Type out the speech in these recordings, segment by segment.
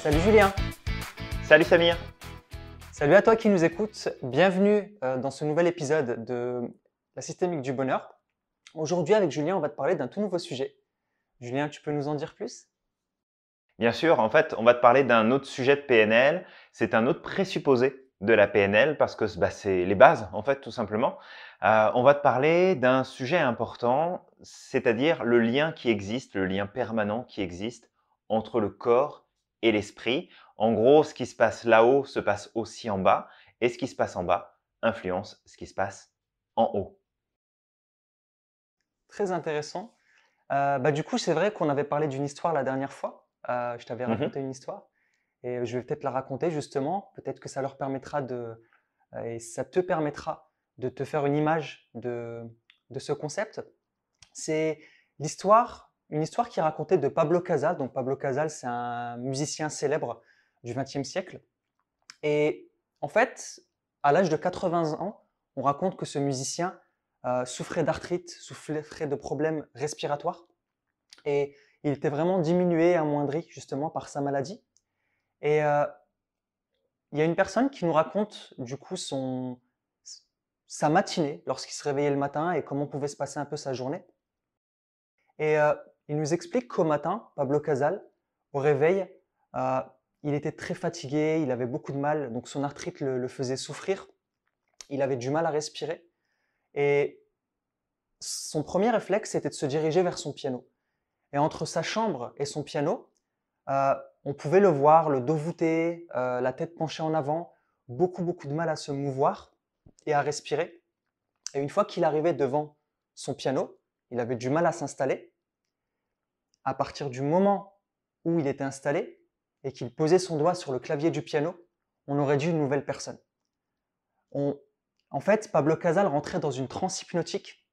Salut Julien. Salut Samir. Salut à toi qui nous écoutes. Bienvenue euh, dans ce nouvel épisode de La systémique du bonheur. Aujourd'hui, avec Julien, on va te parler d'un tout nouveau sujet. Julien, tu peux nous en dire plus Bien sûr, en fait, on va te parler d'un autre sujet de PNL. C'est un autre présupposé de la PNL parce que bah, c'est les bases, en fait, tout simplement. Euh, on va te parler d'un sujet important, c'est-à-dire le lien qui existe, le lien permanent qui existe entre le corps et l'esprit. En gros, ce qui se passe là-haut se passe aussi en bas, et ce qui se passe en bas influence ce qui se passe en haut. Très intéressant. Euh, bah, du coup, c'est vrai qu'on avait parlé d'une histoire la dernière fois. Euh, je t'avais mhm. raconté une histoire, et je vais peut-être la raconter justement. Peut-être que ça leur permettra de, euh, et ça te permettra de te faire une image de ce concept. C'est l'histoire une histoire qui racontait de Pablo Casal. Donc Pablo Casal, c'est un musicien célèbre du XXe siècle. Et en fait, à l'âge de 80 ans, on raconte que ce musicien euh, souffrait d'arthrite, souffrait de problèmes respiratoires. Et il était vraiment diminué, amoindri justement par sa maladie. Et euh, il y a une personne qui nous raconte du coup son, sa matinée, lorsqu'il se réveillait le matin et comment pouvait se passer un peu sa journée. Et euh, il nous explique qu'au matin, Pablo Casal, au réveil, euh, il était très fatigué, il avait beaucoup de mal, donc son arthrite le, faisait souffrir, il avait du mal à respirer. Et son premier réflexe, était de se diriger vers son piano. Et entre sa chambre et son piano, euh, on pouvait le voir, le dos voûté, euh, la tête penchée en avant, beaucoup, beaucoup de mal à se mouvoir et à respirer. Et une fois qu'il arrivait devant son piano, il avait du mal à s'installer à partir du moment où il était installé et qu'il posait son doigt sur le clavier du piano, on aurait dû une nouvelle personne. On... En fait, Pablo Casal rentrait dans une transe hypnotique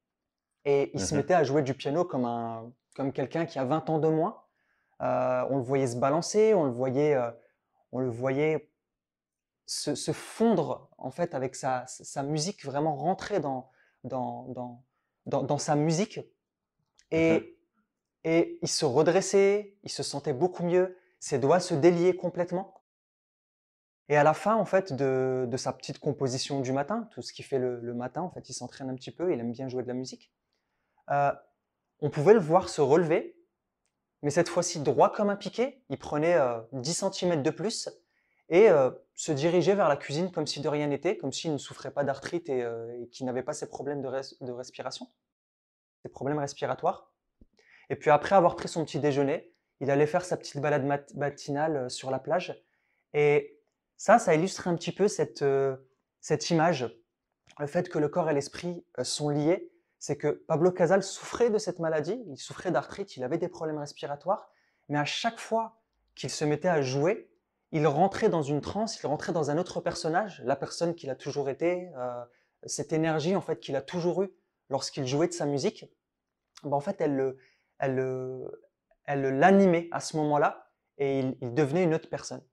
et il se mhm. mettait à jouer du piano comme, un... comme quelqu'un qui a 20 ans de moins. Euh, on le voyait se balancer, on le voyait, euh, on le voyait se, fondre en fait avec sa, musique, vraiment rentrer dans, dans, dans sa musique. Et mhm et il se redressait, il se sentait beaucoup mieux, ses doigts se déliaient complètement. Et à la fin, en fait, de, sa petite composition du matin, tout ce qu'il fait le, matin, en fait, il s'entraîne un petit peu, il aime bien jouer de la musique. Euh, on pouvait le voir se relever, mais cette fois-ci droit comme un piquet. il prenait 10 euh, cm de plus et euh, se dirigeait vers la cuisine comme si de rien n'était, comme s'il ne souffrait pas d'arthrite et, qu'il n'avait pas ses problèmes de, de respiration, ses problèmes respiratoires. Et puis après avoir pris son petit déjeuner, il allait faire sa petite balade matinale euh, sur la plage. Et ça, ça illustre un petit peu cette, euh, cette image, le fait que le corps et l'esprit euh, sont liés. C'est que Pablo Casal souffrait de cette maladie, il souffrait d'arthrite, il avait des problèmes respiratoires, mais à chaque fois qu'il se mettait à jouer, il rentrait dans une transe, il rentrait dans un autre personnage, la personne qu'il a toujours été, cette énergie en fait qu'il a toujours eue lorsqu'il jouait de sa musique. Ben, en fait, elle le, euh, elle, l'animait à ce moment-là et il, devenait une autre personne.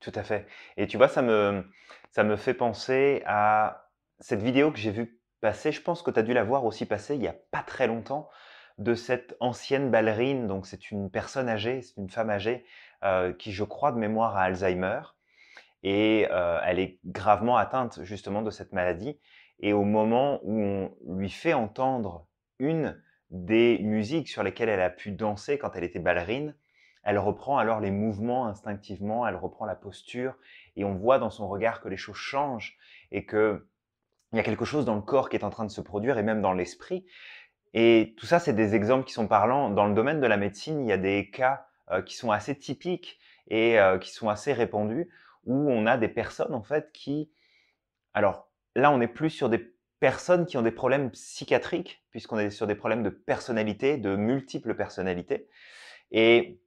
Tout à fait. Et tu vois, ça me, ça me fait penser à cette vidéo que j'ai vue passer. Je pense que tu as dû la voir aussi passer il n'y a pas très longtemps de cette ancienne ballerine. Donc, c'est une personne âgée, c'est une femme âgée euh, qui, je crois, de mémoire a Alzheimer. Et euh, elle est gravement atteinte justement de cette maladie. Et au moment où on lui fait entendre une des musiques sur lesquelles elle a pu danser quand elle était ballerine. Elle reprend alors les mouvements instinctivement, elle reprend la posture, et on voit dans son regard que les choses changent et que il y a quelque chose dans le corps qui est en train de se produire et même dans l'esprit. Et tout ça, c'est des exemples qui sont parlants. Dans le domaine de la médecine, il y a des cas euh, qui sont assez typiques et euh, qui sont assez répandus où on a des personnes en fait qui, alors là, on est plus sur des personnes qui ont des problèmes psychiatriques, puisqu'on est sur des problèmes de personnalité, de multiples personnalités. Et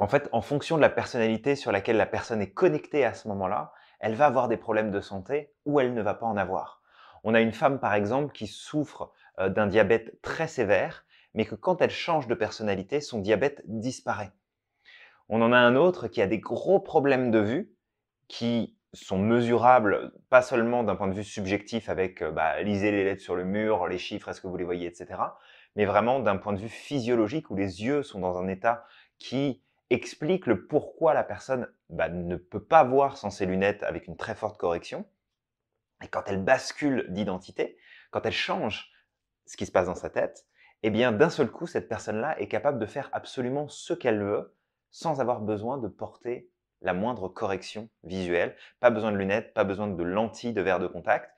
en fait, en fonction de la personnalité sur laquelle la personne est connectée à ce moment-là, elle va avoir des problèmes de santé ou elle ne va pas en avoir. On a une femme, par exemple, qui souffre euh, d'un diabète très sévère, mais que quand elle change de personnalité, son diabète disparaît. On en a un autre qui a des gros problèmes de vue, qui sont mesurables, pas seulement d'un point de vue subjectif avec euh, bah, lisez les lettres sur le mur, les chiffres, est-ce que vous les voyez, etc., mais vraiment d'un point de vue physiologique où les yeux sont dans un état qui explique le pourquoi la personne bah, ne peut pas voir sans ses lunettes avec une très forte correction. Et quand elle bascule d'identité, quand elle change ce qui se passe dans sa tête, eh bien d'un seul coup, cette personne-là est capable de faire absolument ce qu'elle veut sans avoir besoin de porter la moindre correction visuelle. Pas besoin de lunettes, pas besoin de lentilles, de verres de contact.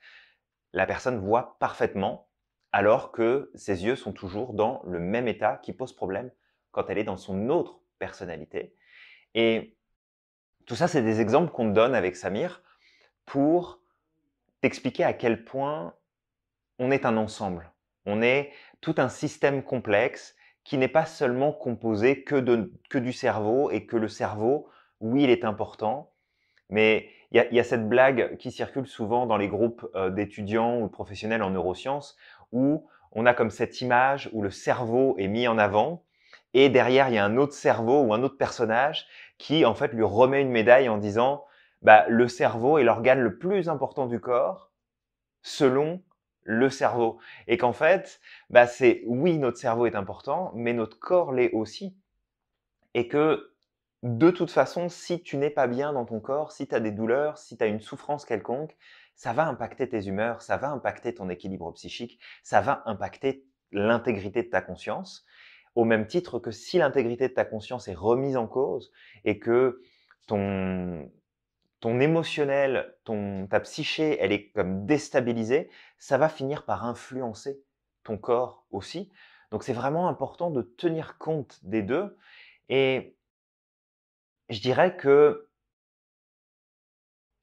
La personne voit parfaitement alors que ses yeux sont toujours dans le même état qui pose problème quand elle est dans son autre personnalité. Et tout ça, c'est des exemples qu'on te donne avec Samir pour t'expliquer à quel point on est un ensemble. On est tout un système complexe qui n'est pas seulement composé que du cerveau et que le cerveau oui, il est important, mais il y, a cette blague qui circule souvent dans les groupes euh, d'étudiants ou de professionnels en neurosciences où on a comme cette image où le cerveau est mis en avant et derrière il y a un autre cerveau ou un autre personnage qui en fait lui remet une médaille en disant bah, le cerveau est l'organe le plus important du corps selon le cerveau et qu'en fait bah, c'est oui notre cerveau est important mais notre corps l'est aussi et que de toute façon, si tu n'es pas bien dans ton corps, si tu as des douleurs, si tu as une souffrance quelconque, ça va impacter tes humeurs, ça va impacter ton équilibre psychique, ça va impacter l'intégrité de ta conscience, au même titre que si l'intégrité de ta conscience est remise en cause et que ton, ton émotionnel, ton, ta psyché, elle est comme déstabilisée, ça va finir par influencer ton corps aussi. Donc c'est vraiment important de tenir compte des deux. Et je dirais que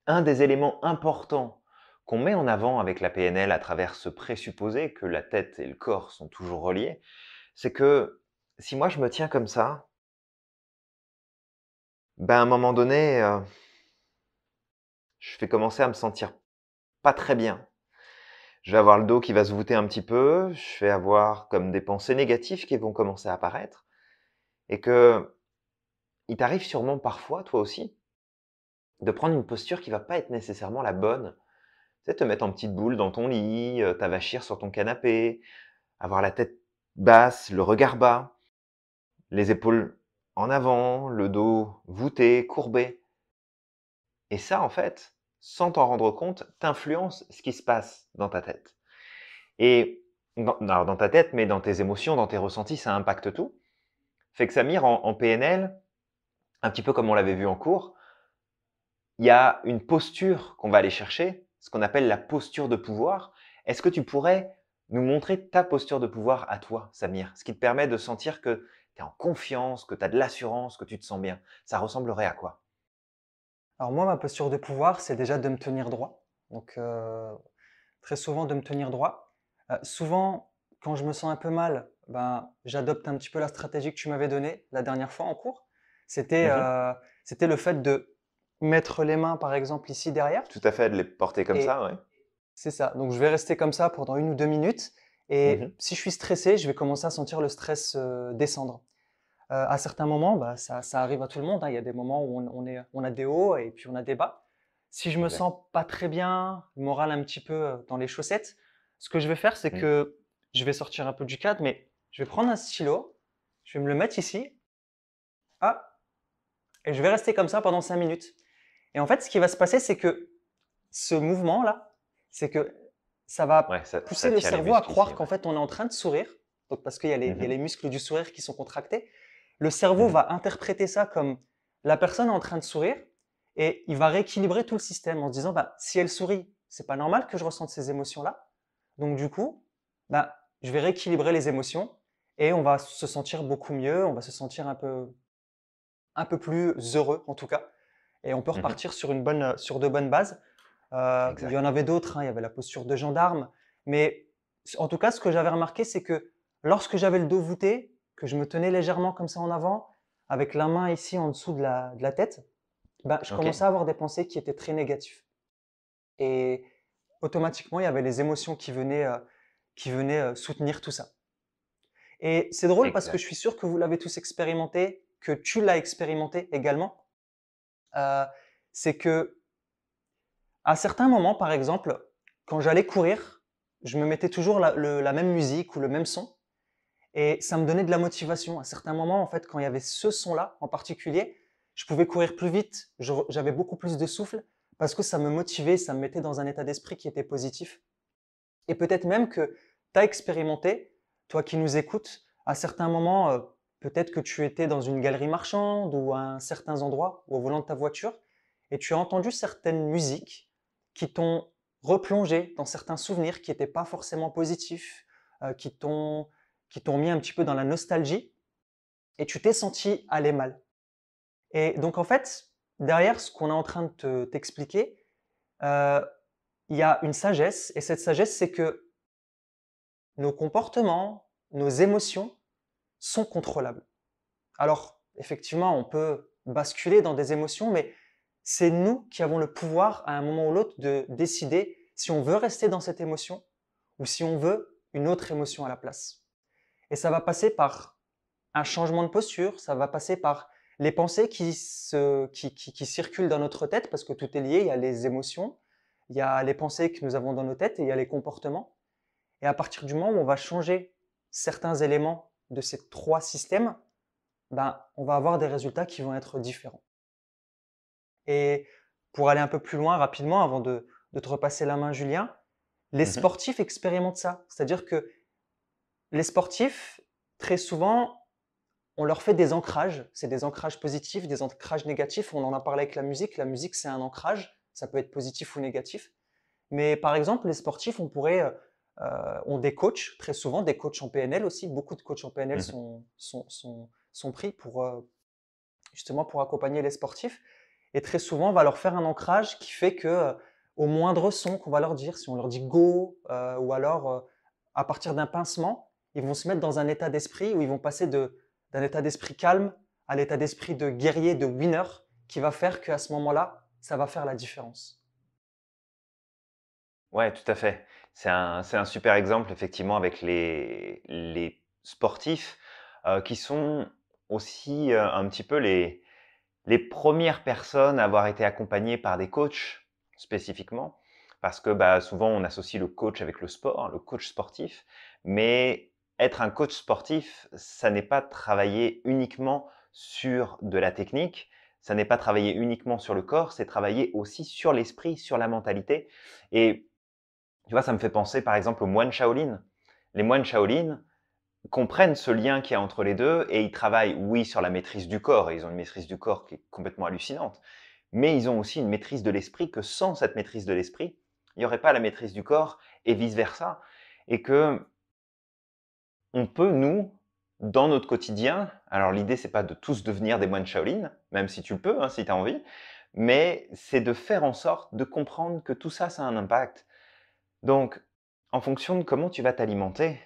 un des éléments importants qu'on met en avant avec la PNL à travers ce présupposé que la tête et le corps sont toujours reliés, c'est que si moi je me tiens comme ça, ben à un moment donné, euh, je fais commencer à me sentir pas très bien. Je vais avoir le dos qui va se voûter un petit peu, je vais avoir comme des pensées négatives qui vont commencer à apparaître, et que il t'arrive sûrement parfois, toi aussi, de prendre une posture qui ne va pas être nécessairement la bonne. C'est te mettre en petite boule dans ton lit, euh, t'avachir sur ton canapé, avoir la tête basse, le regard bas, les épaules en avant, le dos voûté, courbé. Et ça, en fait, sans t'en rendre compte, t'influence ce qui se passe dans ta tête. Et dans, ta tête, mais dans tes émotions, dans tes ressentis, ça impacte tout. Fait que Samir, en PNL, un petit peu comme on l'avait vu en cours, il y a une posture qu'on va aller chercher, ce qu'on appelle la posture de pouvoir. Est-ce que tu pourrais nous montrer ta posture de pouvoir à toi, Samir Ce qui te permet de sentir que tu es en confiance, que tu as de l'assurance, que tu te sens bien. Ça ressemblerait à quoi Alors moi, ma posture de pouvoir, c'est déjà de me tenir droit. Donc euh, très souvent de me tenir droit. Euh, souvent, quand je me sens un peu mal, ben, j'adopte un petit peu la stratégie que tu m'avais donnée la dernière fois en cours. Mhm. Euh, c'était le fait de mettre les mains, par exemple, ici derrière. Tout à fait, de les porter comme ça, oui. C'est ça. Donc, je vais rester comme ça pendant une ou deux minutes. Et mhm. si je suis stressé, je vais commencer à sentir le stress euh, descendre. Euh, à certains moments, bah, ça, arrive à tout le monde. Hein. Il y a des moments où on, a des hauts et puis on a des bas. Si je me sens pas très bien, le moral un petit peu dans les chaussettes, ce que je vais faire, c'est mm. que je vais sortir un peu du cadre, mais je vais prendre un stylo, je vais me le mettre ici. Ah, et je vais rester comme ça pendant 5 minutes. Et en fait, ce qui va se passer, c'est que ce mouvement-là, c'est que ça va pousser le cerveau à croire qu'en fait, on est en train de sourire. parce qu'il y, a mhm. les muscles du sourire qui sont contractés. Le cerveau mhm. va interpréter ça comme la personne est en train de sourire et il va rééquilibrer tout le système en se disant, bah, si elle sourit, c'est pas normal que je ressente ces émotions-là. Donc, du coup, bah, je vais rééquilibrer les émotions et on va se sentir beaucoup mieux, on va se sentir un peu un peu plus heureux en tout cas. Et on peut mhm. repartir sur, une bonne, sur de bonnes bases. Euh, il y en avait d'autres, hein. il y avait la posture de gendarme. Mais en tout cas, ce que j'avais remarqué, c'est que lorsque j'avais le dos voûté, que je me tenais légèrement comme ça en avant, avec la main ici en dessous de la, tête, bah, je commençais à avoir des pensées qui étaient très négatives. Et automatiquement, il y avait les émotions qui venaient, euh, qui venaient euh, soutenir tout ça. Et c'est drôle parce que je suis sûr que vous l'avez tous expérimenté tu l'as expérimenté également, euh, c'est que à certains moments, par exemple, quand j'allais courir, je me mettais toujours la, la, même musique ou le même son, et ça me donnait de la motivation. À certains moments, en fait, quand il y avait ce son-là en particulier, je pouvais courir plus vite, j'avais beaucoup plus de souffle, parce que ça me motivait, ça me mettait dans un état d'esprit qui était positif. Et peut-être même que tu as expérimenté, toi qui nous écoutes, à certains moments, euh, Peut-être que tu étais dans une galerie marchande ou à certains endroits ou au volant de ta voiture et tu as entendu certaines musiques qui t'ont replongé dans certains souvenirs qui n'étaient pas forcément positifs, euh, qui t'ont mis un petit peu dans la nostalgie et tu t'es senti aller mal. Et donc en fait, derrière ce qu'on est en train de t'expliquer, euh, il y a une sagesse et cette sagesse c'est que nos comportements, nos émotions sont contrôlables. Alors, effectivement, on peut basculer dans des émotions, mais c'est nous qui avons le pouvoir à un moment ou l'autre de décider si on veut rester dans cette émotion ou si on veut une autre émotion à la place. Et ça va passer par un changement de posture, ça va passer par les pensées qui, qui, circulent dans notre tête, parce que tout est lié, il y a les émotions, il y a les pensées que nous avons dans nos têtes et il y a les comportements. Et à partir du moment où on va changer certains éléments de ces trois systèmes, ben, on va avoir des résultats qui vont être différents. Et pour aller un peu plus loin rapidement, avant de, te repasser la main, Julien, les mhm. sportifs expérimentent ça. C'est-à-dire que les sportifs, très souvent, on leur fait des ancrages. C'est des ancrages positifs, des ancrages négatifs. On en a parlé avec la musique. La musique, c'est un ancrage. Ça peut être positif ou négatif. Mais par exemple, les sportifs, on pourrait euh, euh, ont des coachs, très souvent des coachs en PNL aussi. Beaucoup de coachs en PNL mhm. sont, pris pour, euh, justement pour accompagner les sportifs. Et très souvent, on va leur faire un ancrage qui fait que euh, au moindre son qu'on va leur dire, si on leur dit go ou alors à partir d'un pincement, ils vont se mettre dans un état d'esprit où ils vont passer d'un état d'esprit calme à l'état d'esprit de guerrier, de winner, qui va faire qu'à ce moment-là, ça va faire la différence. Ouais, tout à fait. C'est un, super exemple, effectivement, avec les, sportifs euh, qui sont aussi euh, un petit peu les, les premières personnes à avoir été accompagnées par des coachs spécifiquement, parce que bah, souvent on associe le coach avec le sport, le coach sportif, mais être un coach sportif, ça n'est pas travailler uniquement sur de la technique, ça n'est pas travailler uniquement sur le corps, c'est travailler aussi sur l'esprit, sur la mentalité. Et tu vois, ça me fait penser par exemple aux moines Shaolin. Les moines Shaolin comprennent ce lien qu'il y a entre les deux et ils travaillent, oui, sur la maîtrise du corps, et ils ont une maîtrise du corps qui est complètement hallucinante, mais ils ont aussi une maîtrise de l'esprit que sans cette maîtrise de l'esprit, il n'y aurait pas la maîtrise du corps et vice-versa. Et que on peut, nous, dans notre quotidien, alors l'idée, c'est pas de tous devenir des moines Shaolin, même si tu le peux, hein, si tu as envie, mais c'est de faire en sorte de comprendre que tout ça, ça a un impact. Donc, en fonction de comment tu vas t'alimenter,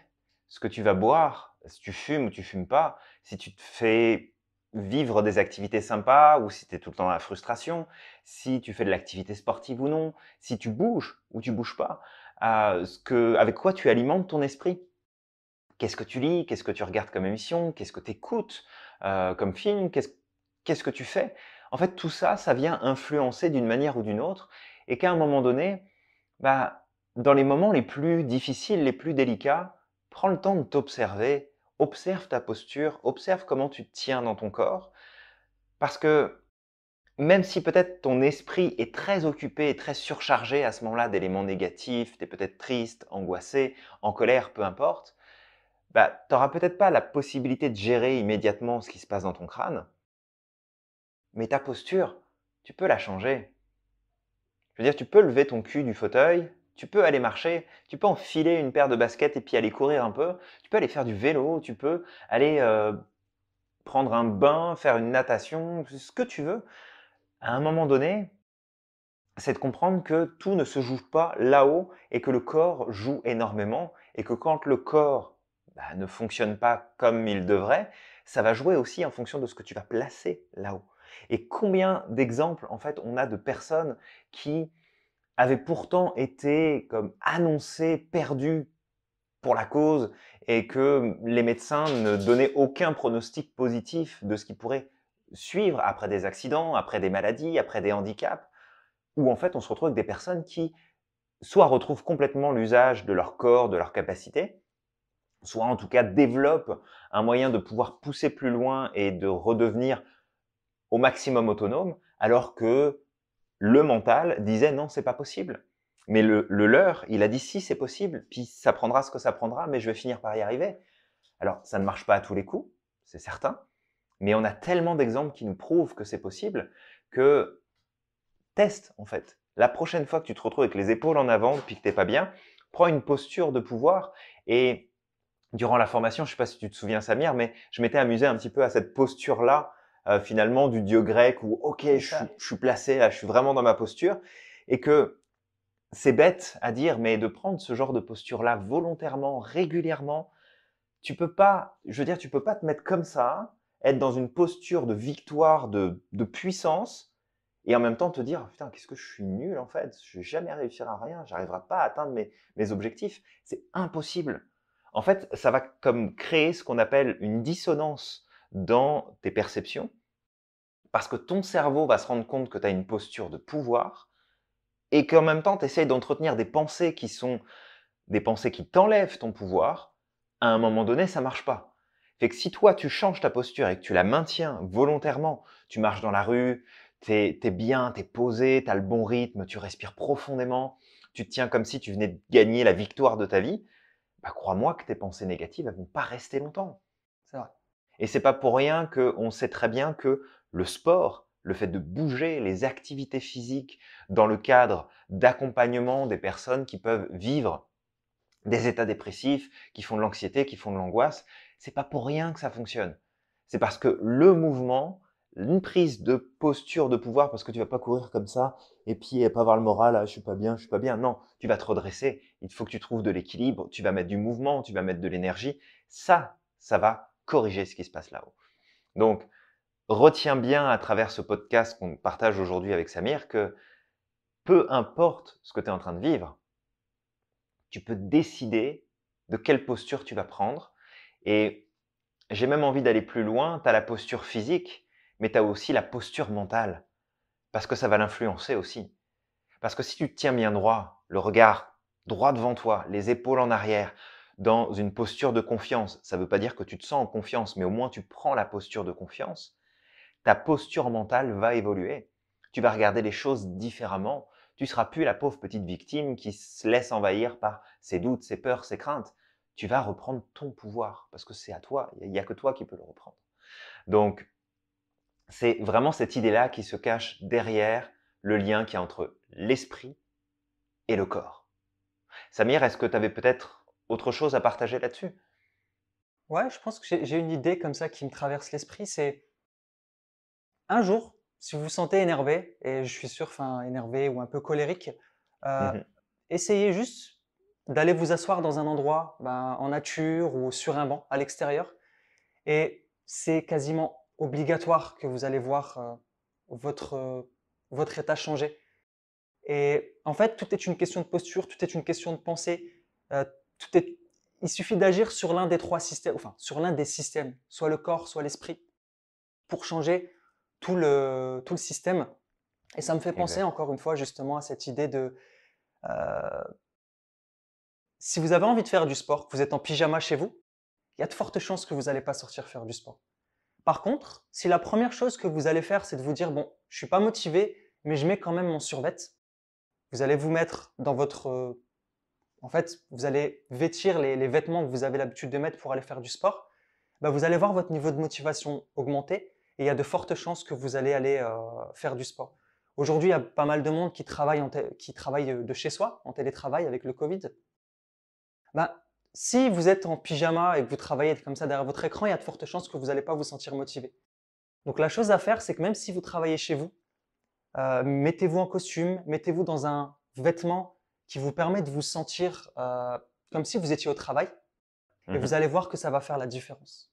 ce que tu vas boire, si tu fumes ou tu fumes pas, si tu te fais vivre des activités sympas ou si tu es tout le temps à la frustration, si tu fais de l'activité sportive ou non, si tu bouges ou tu bouges pas, euh, avec quoi tu alimentes ton esprit. Qu'est-ce que tu lis, qu'est-ce que tu regardes comme émission, qu'est-ce que tu écoutes euh, comme film, qu'est-ce, qu'est-ce que tu fais. En fait, tout ça, ça vient influencer d'une manière ou d'une autre et qu'à un moment donné, bah, dans les moments les plus difficiles, les plus délicats, prends le temps de t'observer, observe ta posture, observe comment tu te tiens dans ton corps, parce que même si peut-être ton esprit est très occupé et très surchargé à ce moment-là d'éléments négatifs, tu es peut-être triste, angoissé, en colère, peu importe, bah, tu n'auras peut-être pas la possibilité de gérer immédiatement ce qui se passe dans ton crâne, mais ta posture, tu peux la changer. Je veux dire, tu peux lever ton cul du fauteuil, tu peux aller marcher, tu peux enfiler une paire de baskets et puis aller courir un peu, tu peux aller faire du vélo, tu peux aller euh, prendre un bain, faire une natation, ce que tu veux. À un moment donné, c'est de comprendre que tout ne se joue pas là-haut et que le corps joue énormément et que quand le corps bah, ne fonctionne pas comme il devrait, ça va jouer aussi en fonction de ce que tu vas placer là-haut. Et combien d'exemples, en fait, on a de personnes qui avait pourtant été comme annoncé perdu pour la cause et que les médecins ne donnaient aucun pronostic positif de ce qui pourrait suivre après des accidents, après des maladies, après des handicaps, où en fait on se retrouve avec des personnes qui soit retrouvent complètement l'usage de leur corps, de leur capacité, soit en tout cas développent un moyen de pouvoir pousser plus loin et de redevenir au maximum autonome, alors que le mental disait non, c'est pas possible. Mais le, le, leur, il a dit si, c'est possible, puis ça prendra ce que ça prendra, mais je vais finir par y arriver. Alors, ça ne marche pas à tous les coups, c'est certain, mais on a tellement d'exemples qui nous prouvent que c'est possible que teste, en fait. La prochaine fois que tu te retrouves avec les épaules en avant, puis que t'es pas bien, prends une posture de pouvoir et durant la formation, je sais pas si tu te souviens Samir, mais je m'étais amusé un petit peu à cette posture-là euh, finalement du dieu grec où ok, je, je, suis placé là, je suis vraiment dans ma posture, et que c'est bête à dire, mais de prendre ce genre de posture là volontairement, régulièrement, tu peux pas, je veux dire, tu peux pas te mettre comme ça, être dans une posture de victoire, de, de puissance, et en même temps te dire, putain, qu'est-ce que je suis nul en fait, je vais jamais réussir à rien, j'arriverai pas à atteindre mes, mes objectifs, c'est impossible. En fait, ça va comme créer ce qu'on appelle une dissonance dans tes perceptions parce que ton cerveau va se rendre compte que tu as une posture de pouvoir et qu'en même temps, tu essayes d'entretenir des pensées qui sont des pensées qui t'enlèvent ton pouvoir. À un moment donné, ça marche pas. Fait que si toi, tu changes ta posture et que tu la maintiens volontairement, tu marches dans la rue, tu es bien, tu es posé, tu as le bon rythme, tu respires profondément, tu te tiens comme si tu venais de gagner la victoire de ta vie, bah crois-moi que tes pensées négatives, ne vont pas rester longtemps. C'est vrai. Et c'est pas pour rien qu'on sait très bien que le sport, le fait de bouger, les activités physiques dans le cadre d'accompagnement des personnes qui peuvent vivre des états dépressifs, qui font de l'anxiété, qui font de l'angoisse, c'est pas pour rien que ça fonctionne. C'est parce que le mouvement, une prise de posture de pouvoir, parce que tu vas pas courir comme ça et puis pas avoir le moral, ah, je suis pas bien, je suis pas bien. Non, tu vas te redresser. Il faut que tu trouves de l'équilibre. Tu vas mettre du mouvement, tu vas mettre de l'énergie. Ça, ça va corriger ce qui se passe là-haut. Donc, retiens bien à travers ce podcast qu'on partage aujourd'hui avec Samir que peu importe ce que tu es en train de vivre, tu peux décider de quelle posture tu vas prendre. Et j'ai même envie d'aller plus loin, tu as la posture physique, mais tu as aussi la posture mentale, parce que ça va l'influencer aussi. Parce que si tu te tiens bien droit, le regard droit devant toi, les épaules en arrière, dans une posture de confiance, ça ne veut pas dire que tu te sens en confiance, mais au moins tu prends la posture de confiance, ta posture mentale va évoluer. Tu vas regarder les choses différemment. Tu seras plus la pauvre petite victime qui se laisse envahir par ses doutes, ses peurs, ses craintes. Tu vas reprendre ton pouvoir parce que c'est à toi. Il n'y a que toi qui peux le reprendre. Donc, c'est vraiment cette idée-là qui se cache derrière le lien qu'il y a entre l'esprit et le corps. Samir, est-ce que tu avais peut-être autre chose à partager là-dessus Ouais, je pense que j'ai une idée comme ça qui me traverse l'esprit. C'est un jour, si vous vous sentez énervé, et je suis sûr, enfin, énervé ou un peu colérique, euh, mhm. essayez juste d'aller vous asseoir dans un endroit ben, en nature ou sur un banc à l'extérieur. Et c'est quasiment obligatoire que vous allez voir euh, votre, euh, votre état changer. Et en fait, tout est une question de posture, tout est une question de pensée. Il suffit d'agir sur l'un des trois systèmes, enfin, sur l'un des systèmes, soit le corps, soit l'esprit, pour changer tout le, tout le système. Et ça me fait penser encore une fois justement à cette idée de... Euh, si vous avez envie de faire du sport, vous êtes en pyjama chez vous, il y a de fortes chances que vous n'allez pas sortir faire du sport. Par contre, si la première chose que vous allez faire, c'est de vous dire, bon, je suis pas motivé, mais je mets quand même mon survêt, vous allez vous mettre dans votre... Euh, en fait, vous allez vêtir les, vêtements que vous avez l'habitude de mettre pour aller faire du sport, bah, vous allez voir votre niveau de motivation augmenter, et il y a de fortes chances que vous allez aller euh, faire du sport. Aujourd'hui, il y a pas mal de monde qui travaille, euh, de chez soi, en télétravail avec le Covid. Ben, si vous êtes en pyjama et que vous travaillez comme ça derrière votre écran, il y a de fortes chances que vous n'allez pas vous sentir motivé. Donc la chose à faire, c'est que même si vous travaillez chez vous, euh, mettez-vous en costume, mettez-vous dans un vêtement qui vous permet de vous sentir comme si vous étiez au travail. Et mmh vous allez voir que ça va faire la différence.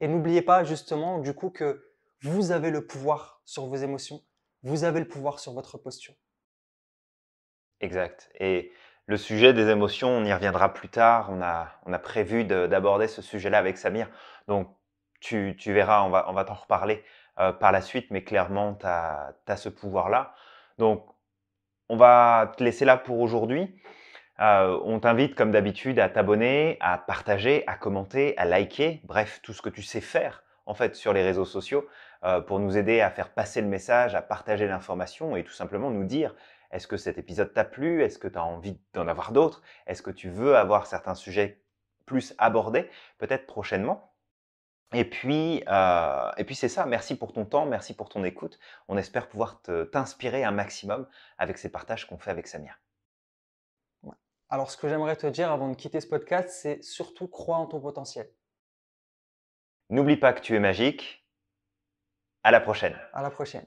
Et n'oubliez pas justement du coup que vous avez le pouvoir sur vos émotions, vous avez le pouvoir sur votre posture. Exact. Et le sujet des émotions, on y reviendra plus tard. On a, prévu d'aborder ce sujet-là avec Samir. Donc, tu, verras, on va, t'en reparler euh, par la suite, mais clairement, tu as, ce pouvoir-là. Donc, on va te laisser là pour aujourd'hui. Euh, on t'invite, comme d'habitude, à t'abonner, à partager, à commenter, à liker, bref, tout ce que tu sais faire, en fait, sur les réseaux sociaux euh, pour nous aider à faire passer le message, à partager l'information et tout simplement nous dire est-ce que cet épisode t'a plu Est-ce que tu as envie d'en avoir d'autres Est-ce que tu veux avoir certains sujets plus abordés, peut-être prochainement et puis, euh, et puis c'est ça. Merci pour ton temps, merci pour ton écoute. On espère pouvoir t'inspirer un maximum avec ces partages qu'on fait avec Samia. Alors, ce que j'aimerais te dire avant de quitter ce podcast, c'est surtout crois en ton potentiel. N'oublie pas que tu es magique. À la prochaine. À la prochaine.